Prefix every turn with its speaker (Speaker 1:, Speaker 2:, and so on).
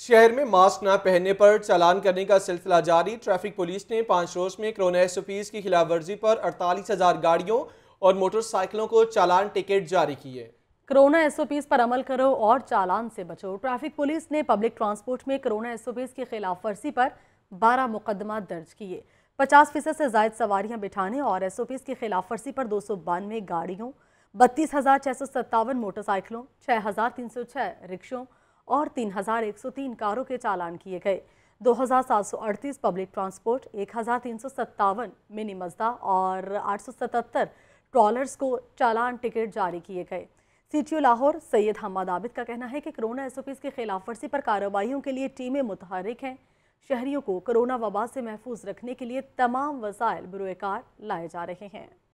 Speaker 1: शहर में मास्क न पहनने पर चालान करने का सिलसिला जारी ट्रैफिक पुलिस ने पांच रोज में कोरोना एस की वर्जी पर अड़तालीस हजार गाड़ियों और मोटरसाइकिलों को चालान टिकट जारी किए
Speaker 2: कोरोना एसओपीज पर अमल करो और चालान से बचो ट्रैफिक पुलिस ने पब्लिक ट्रांसपोर्ट में कोरोना एसओपीज की खिलाफ वर्जी पर बारह मुकदमा दर्ज किए पचास फीसद से जायद सवारियां बिठाने और एसओपीज की खिलाफ वर्जी पर दो सौ बानवे गाड़ियों बत्तीस मोटरसाइकिलों छह रिक्शों और 3,103 कारों के चालान किए गए 2,738 पब्लिक ट्रांसपोर्ट एक मिनी मजदा और 877 ट्रॉलर्स को चालान टिकट जारी किए गए ओ लाहौर सैयद हमद आबिद का कहना है कि कोरोना पीज की खिलाफ वर्जी पर कार्रवाइयों के लिए टीमें मुतहरक हैं शहरियों को कोरोना वबा से महफूज रखने के लिए तमाम वसायल बुरकार लाए जा रहे हैं